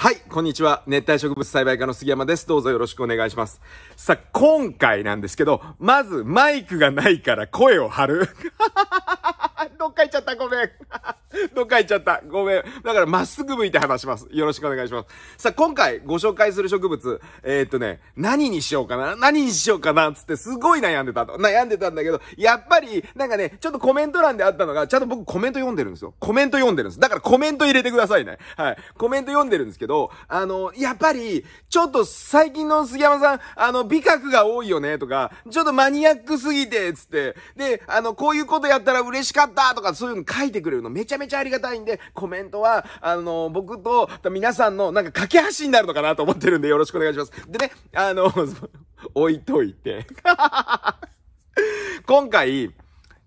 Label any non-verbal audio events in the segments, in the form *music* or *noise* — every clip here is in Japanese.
はい、こんにちは。熱帯植物栽培家の杉山です。どうぞよろしくお願いします。さあ、今回なんですけど、まずマイクがないから声を張る。*laughs* どっか行っちゃった、ごめん。どっか行っちゃった。ごめん。だからまっすぐ向いて話します。よろしくお願いします。さあ、今回ご紹介する植物、えー、っとね、何にしようかな何にしようかなつってすごい悩んでたと。悩んでたんだけど、やっぱり、なんかね、ちょっとコメント欄であったのが、ちゃんと僕コメント読んでるんですよ。コメント読んでるんです。だからコメント入れてくださいね。はい。コメント読んでるんですけど、あの、やっぱり、ちょっと最近の杉山さん、あの、美学が多いよね、とか、ちょっとマニアックすぎて、つって、で、あの、こういうことやったら嬉しかった、とか、そういうの書いてくれるのめちゃめちゃちゃありがたいんで、コメントは、あの、僕と皆さんのなんか架け橋になるのかなと思ってるんでよろしくお願いします。でね、あの、*laughs* 置いといて。*laughs* 今回、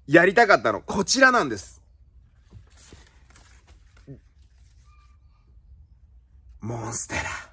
やりたかったの、こちらなんです。モンステラ。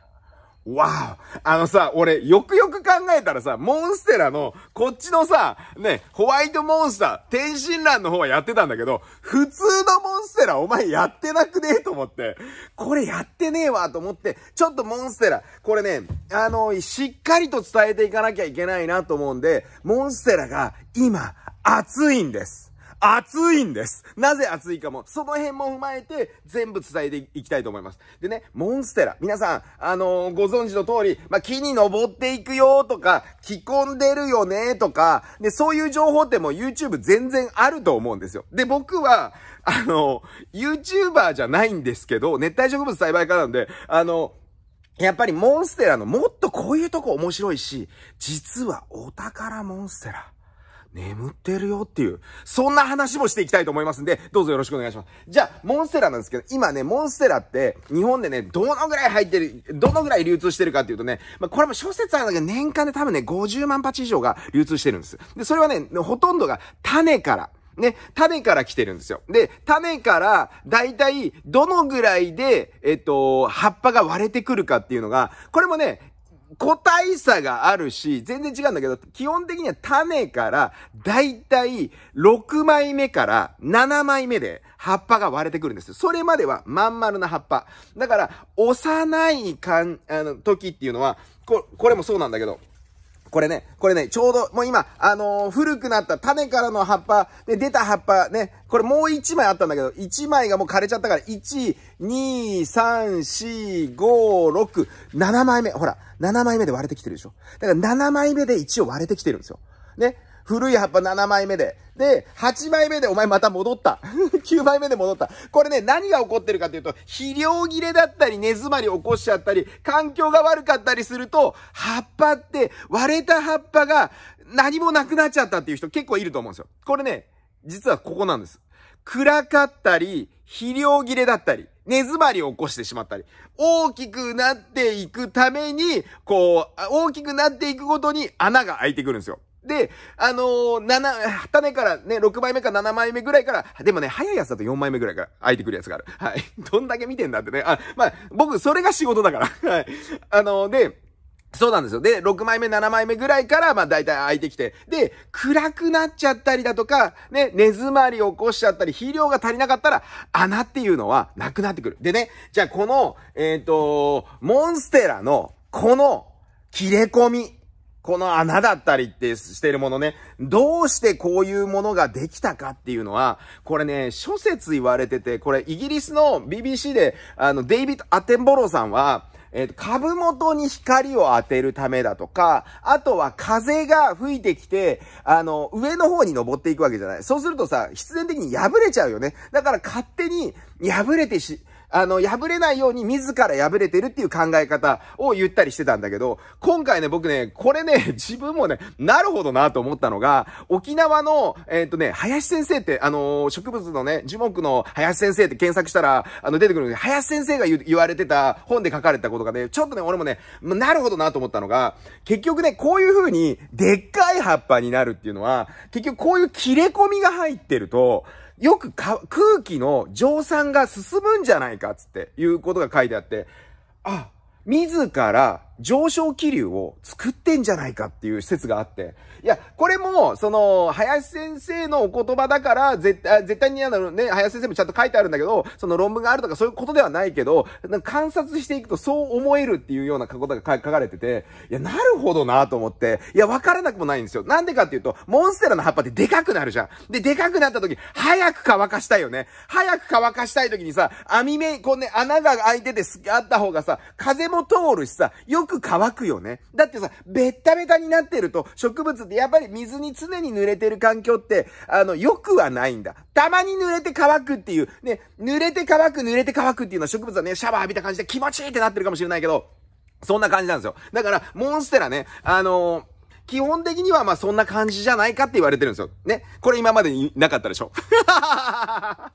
わああのさ、俺、よくよく考えたらさ、モンステラの、こっちのさ、ね、ホワイトモンスター、天津蘭の方はやってたんだけど、普通のモンステラお前やってなくねえと思って、これやってねえわと思って、ちょっとモンステラ、これね、あの、しっかりと伝えていかなきゃいけないなと思うんで、モンステラが今、熱いんです。暑いんです。なぜ暑いかも、その辺も踏まえて、全部伝えていきたいと思います。でね、モンステラ。皆さん、あのー、ご存知の通り、まあ、木に登っていくよとか、着込んでるよねとか、で、そういう情報ってもう YouTube 全然あると思うんですよ。で、僕は、あのー、YouTuber じゃないんですけど、熱帯植物栽培家なんで、あのーやっぱりモンステラのもっとこういうとこ面白いし、実はお宝モンステラ。眠ってるよっていう、そんな話もしていきたいと思いますんで、どうぞよろしくお願いします。じゃあ、モンステラなんですけど、今ね、モンステラって、日本でね、どのぐらい入ってる、どのぐらい流通してるかっていうとね、まあ、これも諸説あるんだけど、年間で多分ね、50万鉢以上が流通してるんです。で、それはね、ほとんどが種から、ね、種から来てるんですよ。で、種から、だいたい、どのぐらいで、えっと、葉っぱが割れてくるかっていうのが、これもね、個体差があるし、全然違うんだけど、基本的には種から、だいたい6枚目から7枚目で葉っぱが割れてくるんですよ。それまではまん丸な葉っぱ。だから、幼いかん、あの、時っていうのは、ここれもそうなんだけど、これね、これね、ちょうど、もう今、あのー、古くなった種からの葉っぱ、で、出た葉っぱね、これもう1枚あったんだけど、1枚がもう枯れちゃったから、1、2、3、4、5、6、7枚目。ほら、7枚目で割れてきてるでしょ。だから7枚目で一応割れてきてるんですよ。ね。古い葉っぱ7枚目で。で、8枚目でお前また戻った。9 *laughs* 枚目で戻った。これね、何が起こってるかというと、肥料切れだったり、根詰まり起こしちゃったり、環境が悪かったりすると、葉っぱって、割れた葉っぱが何もなくなっちゃったっていう人結構いると思うんですよ。これね、実はここなんです。暗かったり、肥料切れだったり、根詰まりを起こしてしまったり、大きくなっていくために、こう、大きくなっていくごとに穴が開いてくるんですよ。で、あのー、種からね、六枚目か七枚目ぐらいから、でもね、早いやつだと四枚目ぐらいから空いてくるやつがある。はい。*laughs* どんだけ見てんだってね。あ、まあ、僕、それが仕事だから。はい。あのー、で、そうなんですよ。で、6枚目、7枚目ぐらいから、まあ大体空いてきて、で、暗くなっちゃったりだとか、ね、根詰まり起こしちゃったり、肥料が足りなかったら、穴っていうのはなくなってくる。でね、じゃあこの、えっ、ー、と、モンステラの、この、切れ込み。この穴だったりってしてるものね、どうしてこういうものができたかっていうのは、これね、諸説言われてて、これイギリスの BBC で、あの、デイビッド・アテンボロさんは、えっ、ー、と、株元に光を当てるためだとか、あとは風が吹いてきて、あの、上の方に登っていくわけじゃない。そうするとさ、必然的に破れちゃうよね。だから勝手に破れてし、あの、破れないように自ら破れてるっていう考え方を言ったりしてたんだけど、今回ね、僕ね、これね、*laughs* 自分もね、なるほどなと思ったのが、沖縄の、えっ、ー、とね、林先生って、あの植物のね、樹木の林先生って検索したら、あの、出てくるので、林先生が言われてた本で書かれたことがね、ちょっとね、俺もね、なるほどなと思ったのが、結局ね、こういう風に、でっかい葉っぱになるっていうのは、結局こういう切れ込みが入ってると、よく空気の蒸散が進むんじゃないかつっていうことが書いてあって、あ、自ら上昇気流を作ってんじゃないかっていう説があって。いや、これも、その、林先生のお言葉だから、絶対、絶対に、あのね、林先生もちゃんと書いてあるんだけど、その論文があるとかそういうことではないけど、観察していくとそう思えるっていうようなことが書かれてて、いや、なるほどなと思って、いや、わからなくもないんですよ。なんでかっていうと、モンステラの葉っぱってでかくなるじゃん。で、でかくなった時、早く乾かしたいよね。早く乾かしたい時にさ、網目、こうね、穴が開いてて、あった方がさ、風も通るしさ、よく乾くよね。だってさ、ベッタベタになってると、植物ってやっぱり水に常に濡れてる環境って、あの、良くはないんだ。たまに濡れて乾くっていう、ね、濡れて乾く、濡れて乾くっていうのは植物はね、シャワー浴びた感じで気持ちいいってなってるかもしれないけど、そんな感じなんですよ。だから、モンステラね、あのー、基本的にはまそんな感じじゃないかって言われてるんですよ。ね。これ今までになかったでしょ。*laughs* は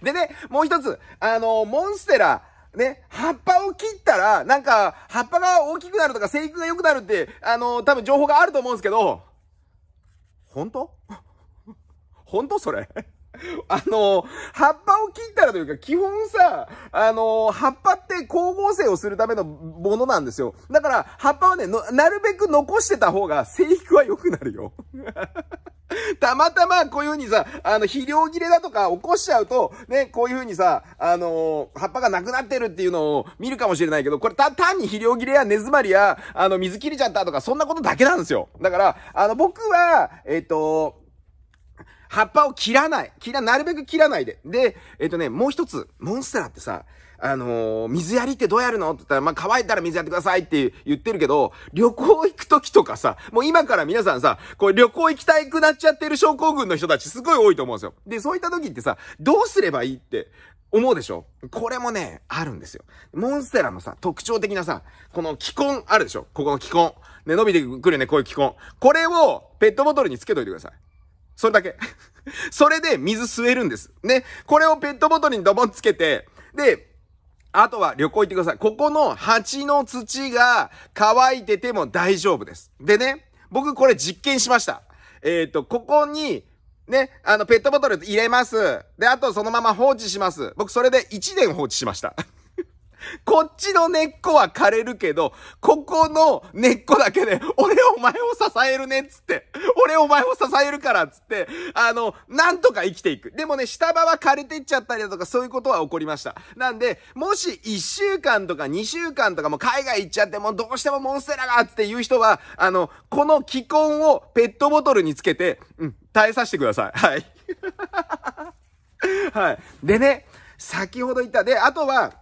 い。でね、もう一つ、あのモンステラ、ね、葉っぱを切ったら、なんか、葉っぱが大きくなるとか、生育が良くなるって、あのー、多分情報があると思うんですけど、本当 *laughs* 本当それ *laughs* あのー、葉っぱを切ったらというか、基本さ、あのー、葉っぱって光合成をするためのものなんですよ。だから、葉っぱはね、なるべく残してた方が生育は良くなるよ *laughs* たまたまこういう風にさ、あの、肥料切れだとか起こしちゃうと、ね、こういう風にさ、あのー、葉っぱがなくなってるっていうのを見るかもしれないけど、これた、単に肥料切れや根詰まりや、あの、水切れちゃったとか、そんなことだけなんですよ。だから、あの、僕は、えっ、ー、と、葉っぱを切らない。切ら、なるべく切らないで。で、えっ、ー、とね、もう一つ、モンステラってさ、あのー、水やりってどうやるのって言ったら、まあ、乾いたら水やってくださいって言ってるけど、旅行行く時とかさ、もう今から皆さんさ、こう旅行行きたくなっちゃってる症候群の人たちすごい多いと思うんですよ。で、そういった時ってさ、どうすればいいって思うでしょこれもね、あるんですよ。モンステラのさ、特徴的なさ、この気根あるでしょここの気根。ね、伸びてくるね、こういう気根。これをペットボトルにつけといてください。それだけ。*laughs* それで水吸えるんです。ね。これをペットボトルにドボンつけて、で、あとは旅行行ってください。ここの鉢の土が乾いてても大丈夫です。でね、僕これ実験しました。えっ、ー、と、ここに、ね、あの、ペットボトル入れます。で、あとそのまま放置します。僕それで1年放置しました。*laughs* こっちの根っこは枯れるけど、ここの根っこだけで、俺お前を支えるねっつって、俺お前を支えるからっつって、あの、なんとか生きていく。でもね、下場は枯れてっちゃったりだとかそういうことは起こりました。なんで、もし1週間とか2週間とかも海外行っちゃってもうどうしてもモンステラがっつって言う人は、あの、この気根をペットボトルにつけて、うん、耐えさせてください。はい。*laughs* はい。でね、先ほど言った。で、あとは、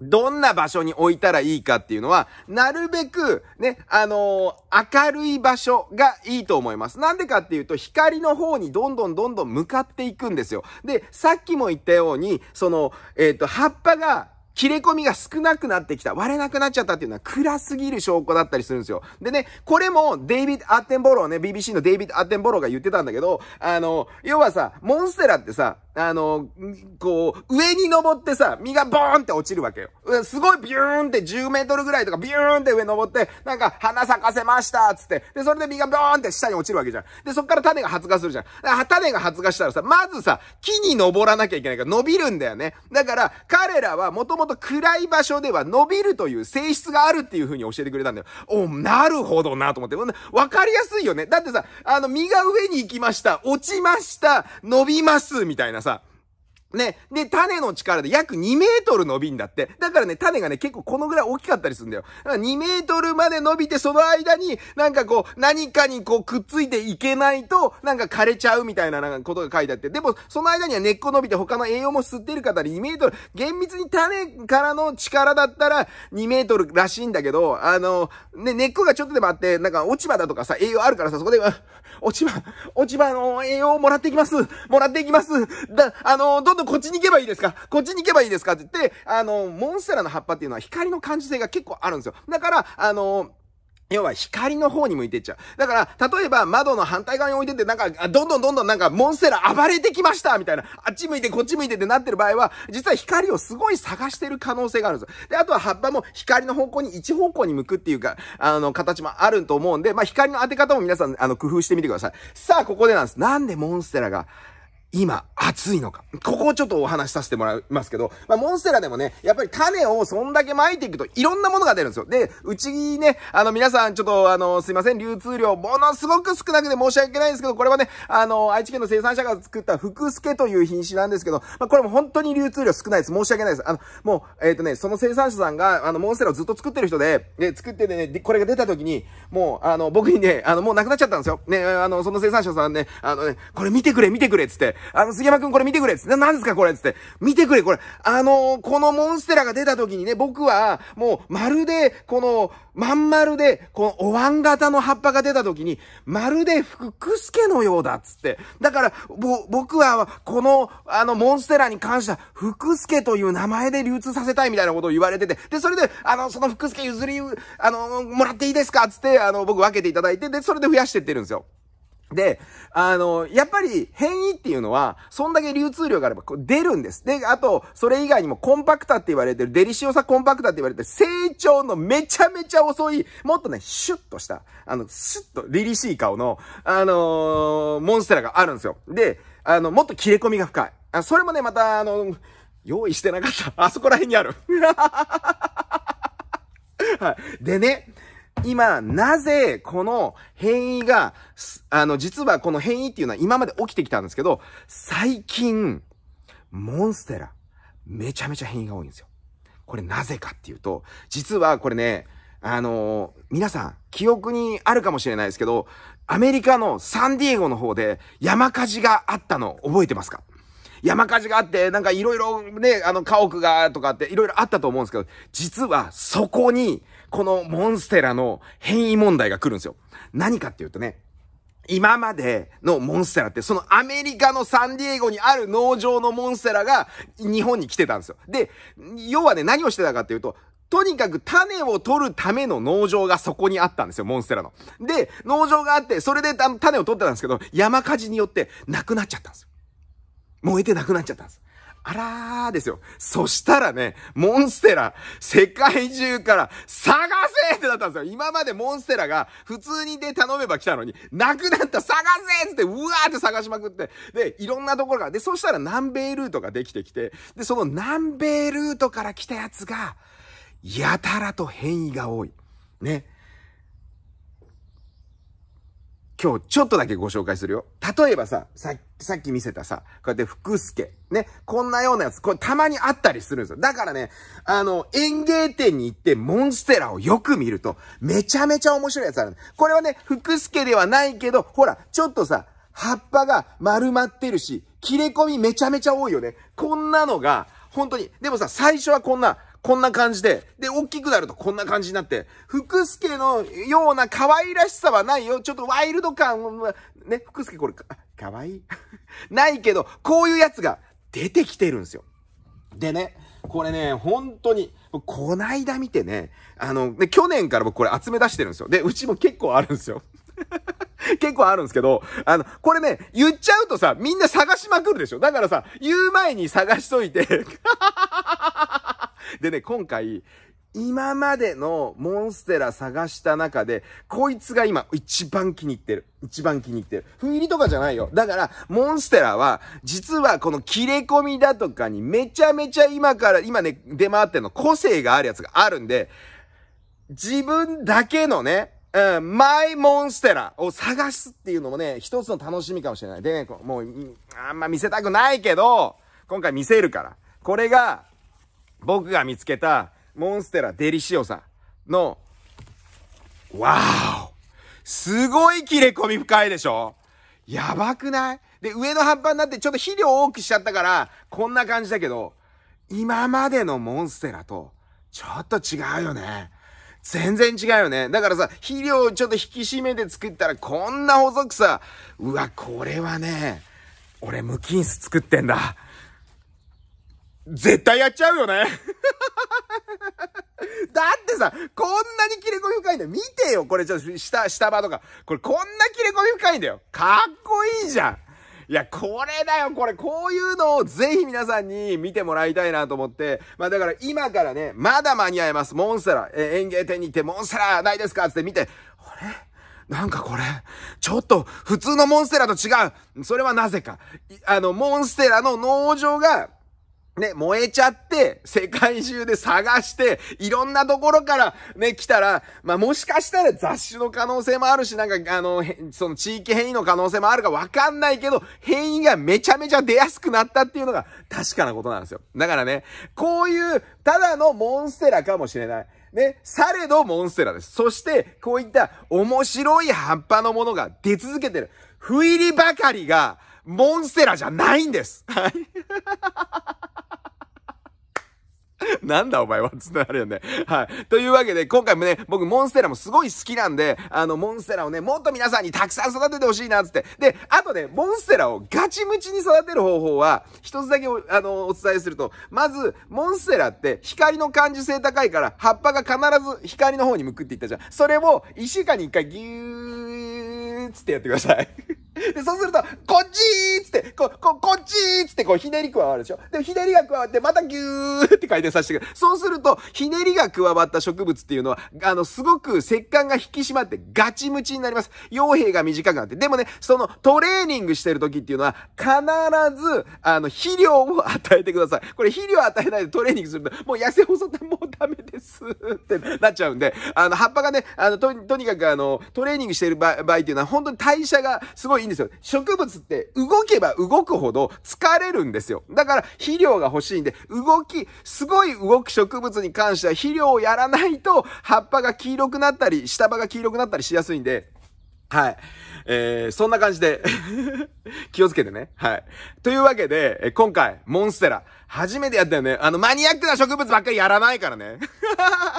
どんな場所に置いたらいいかっていうのは、なるべく、ね、あのー、明るい場所がいいと思います。なんでかっていうと、光の方にどんどんどんどん向かっていくんですよ。で、さっきも言ったように、その、えっ、ー、と、葉っぱが切れ込みが少なくなってきた、割れなくなっちゃったっていうのは暗すぎる証拠だったりするんですよ。でね、これもデイビッド・アッテンボローね、BBC のデイビッド・アッテンボローが言ってたんだけど、あの、要はさ、モンステラってさ、あの、こう、上に登ってさ、身がボーンって落ちるわけよ。すごいビューンって10メートルぐらいとかビューンって上登って、なんか花咲かせましたっつって。で、それで身がボーンって下に落ちるわけじゃん。で、そっから種が発芽するじゃん。種が発芽したらさ、まずさ、木に登らなきゃいけないから伸びるんだよね。だから、彼らはもともと暗い場所では伸びるという性質があるっていう風に教えてくれたんだよ。お、なるほどなと思って。わかりやすいよね。だってさ、あの、身が上に行きました、落ちました、伸びます、みたいなね。で、種の力で約2メートル伸びんだって。だからね、種がね、結構このぐらい大きかったりするんだよ。だから2メートルまで伸びて、その間に、なんかこう、何かにこう、くっついていけないと、なんか枯れちゃうみたいな、なんかことが書いてあって。でも、その間には根っこ伸びて、他の栄養も吸ってる方で2メートル、厳密に種からの力だったら、2メートルらしいんだけど、あの、ね、根っこがちょっとでもあって、なんか落ち葉だとかさ、栄養あるからさ、そこで、落ち葉、落ち葉の栄養をもらっていきます。もらっていきます。だ、あの、どんどんこっちに行けばいいですかこっちに行けばいいですかって言って、あの、モンステラの葉っぱっていうのは光の感じ性が結構あるんですよ。だから、あの、要は光の方に向いてっちゃう。だから、例えば窓の反対側に置いてて、なんか、どんどんどんどんなんか、モンステラ暴れてきましたみたいな、あっち向いてこっち向いてってなってる場合は、実は光をすごい探してる可能性があるんですよ。で、あとは葉っぱも光の方向に一方向に向くっていうか、あの、形もあると思うんで、まあ、光の当て方も皆さん、あの、工夫してみてください。さあ、ここでなんです。なんでモンステラが、今熱いのか。ここをちょっとお話しさせてもらいますけど、まあ、モンステラでもね、やっぱり種をそんだけ撒いていくといろんなものが出るんですよ。で、うちね、あの皆さんちょっとあの、すいません、流通量ものすごく少なくて申し訳ないんですけど、これはね、あの、愛知県の生産者が作った福助という品種なんですけど、まあ、これも本当に流通量少ないです。申し訳ないです。あの、もう、えっ、ー、とね、その生産者さんが、あの、モンステラをずっと作ってる人で、で、作っててね、これが出た時に、もう、あの、僕にね、あの、もうなくなっちゃったんですよ。ね、あの、その生産者さんね、あのね、これ見てくれ、見てくれ、つって、あの、杉山くんこれ見てくれつって、何ですかこれつって、見てくれこれ、あのー、このモンステラが出た時にね、僕は、もう、まるで、この、まん丸で、このお椀型の葉っぱが出た時に、まるで福助のようだっつって。だから、ぼ、僕は、この、あの、モンステラに関しては、福助という名前で流通させたいみたいなことを言われてて、で、それで、あの、その福助譲り、あの、もらっていいですかつって、あの、僕分けていただいて、で、それで増やしてってるんですよ。で、あの、やっぱり変異っていうのは、そんだけ流通量があれば出るんです。で、あと、それ以外にもコンパクタって言われてる、デリシオサコンパクタって言われてる、成長のめちゃめちゃ遅い、もっとね、シュッとした、あの、シュッと凛々しい顔の、あのー、モンステラがあるんですよ。で、あの、もっと切れ込みが深い。あそれもね、また、あの、用意してなかった。あそこら辺にある。*laughs* はい。でね、今、なぜ、この変異が、あの、実はこの変異っていうのは今まで起きてきたんですけど、最近、モンステラ、めちゃめちゃ変異が多いんですよ。これなぜかっていうと、実はこれね、あのー、皆さん、記憶にあるかもしれないですけど、アメリカのサンディエゴの方で山火事があったの覚えてますか山火事があって、なんかいろいろね、あの家屋がとかっていろいろあったと思うんですけど、実はそこにこのモンステラの変異問題が来るんですよ。何かっていうとね、今までのモンステラって、そのアメリカのサンディエゴにある農場のモンステラが日本に来てたんですよ。で、要はね、何をしてたかっていうと、とにかく種を取るための農場がそこにあったんですよ、モンステラの。で、農場があって、それで種を取ってたんですけど、山火事によってなくなっちゃったんですよ。燃えてなくなっちゃったんです。あらーですよ。そしたらね、モンステラ、世界中から探せってなったんですよ。今までモンステラが普通にで頼めば来たのに、なくなった探せっつって、うわーって探しまくって、で、いろんなところから、で、そしたら南米ルートができてきて、で、その南米ルートから来たやつが、やたらと変異が多い。ね。今日ちょっとだけご紹介するよ。例えばさ、さっき、さっき見せたさ、こうやって福助。ね。こんなようなやつ、これたまにあったりするんですよ。だからね、あの、園芸店に行ってモンステラをよく見ると、めちゃめちゃ面白いやつある。これはね、福助ではないけど、ほら、ちょっとさ、葉っぱが丸まってるし、切れ込みめちゃめちゃ多いよね。こんなのが、本当に、でもさ、最初はこんな、こんな感じで、で、大きくなるとこんな感じになって、福助のような可愛らしさはないよ。ちょっとワイルド感、ね、福助これ、かわいい *laughs* ないけど、こういうやつが出てきてるんですよ。でね、これね、本当に、こないだ見てね、あの、で、去年から僕これ集め出してるんですよ。で、うちも結構あるんですよ。*laughs* 結構あるんですけど、あの、これね、言っちゃうとさ、みんな探しまくるでしょ。だからさ、言う前に探しといて *laughs* でね、今回、今までのモンステラ探した中で、こいつが今一番気に入ってる。一番気に入ってる。不入りとかじゃないよ。だから、モンステラは、実はこの切れ込みだとかにめちゃめちゃ今から、今ね、出回ってるの個性があるやつがあるんで、自分だけのね、うん、マイモンステラを探すっていうのもね、一つの楽しみかもしれない。でね、もう、あんま見せたくないけど、今回見せるから。これが、僕が見つけた、モンステラデリシオさの、わーおすごい切れ込み深いでしょやばくないで、上の葉っぱになってちょっと肥料多くしちゃったから、こんな感じだけど、今までのモンステラと、ちょっと違うよね。全然違うよね。だからさ、肥料をちょっと引き締めて作ったら、こんな細くさ、うわ、これはね、俺無菌室作ってんだ。絶対やっちゃうよね *laughs* だってさ、こんなに切れ込み深いんだよ。見てよ、これちょっと下、下場とか。これこんな切れ込み深いんだよ。かっこいいじゃん。いや、これだよ、これ、こういうのをぜひ皆さんに見てもらいたいなと思って、まあだから今からね、まだ間に合います。モンステラ、えー、園芸店に行ってモンステラないですかつって見て、あれなんかこれ、ちょっと普通のモンステラと違う。それはなぜか。あの、モンステラの農場が、ね、燃えちゃって、世界中で探して、いろんなところからね、来たら、まあ、もしかしたら雑種の可能性もあるし、なんか、あの、その地域変異の可能性もあるかわかんないけど、変異がめちゃめちゃ出やすくなったっていうのが確かなことなんですよ。だからね、こういう、ただのモンステラかもしれない。ね、されどモンステラです。そして、こういった面白い葉っぱのものが出続けてる。不入りばかりが、モンステラじゃないんです。はい。*laughs* なんだお前はつってるよね。はい。というわけで、今回もね、僕、モンステラもすごい好きなんで、あの、モンステラをね、もっと皆さんにたくさん育ててほしいな、つって。で、あとね、モンステラをガチムチに育てる方法は、一つだけお、あの、お伝えすると、まず、モンステラって光の感受性高いから、葉っぱが必ず光の方に向くって言ったじゃん。それを、1週間に1回ぎゅーっつってやってください。で、そうすると、こっちーつって、こ、こ、こっちーつって、こう、ひねり加わるでしょで、ひねりが加わって、またぎゅーって回転させてくる。そうすると、ひねりが加わった植物っていうのは、あの、すごく石管が引き締まって、ガチムチになります。傭兵が短くなって。でもね、その、トレーニングしてる時っていうのは、必ず、あの、肥料を与えてください。これ、肥料与えないでトレーニングすると、もう痩せ細ってもうダメですってなっちゃうんで、あの、葉っぱがね、あの、と、とにかくあの、トレーニングしてる場合っていうのは、本当に代謝がすごいいいんですよ。植物って動けば動くほど疲れるんですよ。だから肥料が欲しいんで、動き、すごい動く植物に関しては肥料をやらないと葉っぱが黄色くなったり、下葉が黄色くなったりしやすいんで、はい。えー、そんな感じで *laughs* 気をつけてね。はい。というわけで、え今回、モンステラ、初めてやったよね。あの、マニアックな植物ばっかりやらないからね。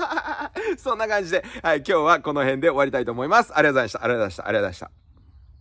*laughs* そんな感じで、はい、今日はこの辺で終わりたいと思います。ありがとうございました。ありがとうございました。ありがとうございました。